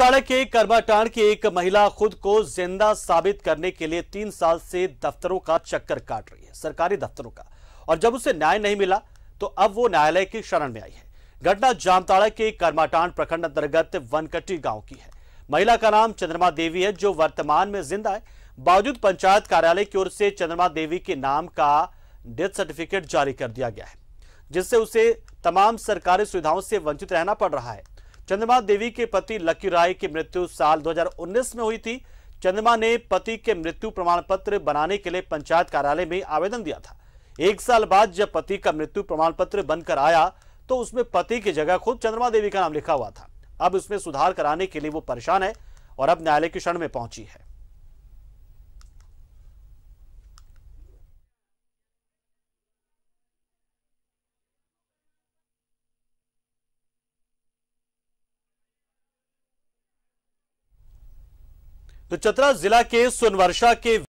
सड़क के कर्माटांड की एक महिला खुद को जिंदा साबित करने के लिए तीन साल से दफ्तरों का चक्कर काट रही है सरकारी दफ्तरों का और जब उसे न्याय नहीं मिला तो अब वो न्यायालय की शरण में आई है घटना जामताड़ा के कर्माटांड प्रखंड अंतर्गत वनकटी गांव की है महिला का नाम चंद्रमा देवी है जो वर्तमान में जिंदा है बावजूद पंचायत कार्यालय की ओर से चंद्रमा देवी के नाम का डेथ सर्टिफिकेट जारी कर दिया गया है जिससे उसे तमाम सरकारी सुविधाओं से वंचित रहना पड़ रहा है चंद्रमा देवी के पति लकी राय की मृत्यु साल 2019 में हुई थी चंद्रमा ने पति के मृत्यु प्रमाण पत्र बनाने के लिए पंचायत कार्यालय में आवेदन दिया था एक साल बाद जब पति का मृत्यु प्रमाण पत्र बनकर आया तो उसमें पति की जगह खुद चंद्रमा देवी का नाम लिखा हुआ था अब उसमें सुधार कराने के लिए वो परेशान है और अब न्यायालय की शरण में पहुंची है तो चतरा जिला के सोनवर्षा के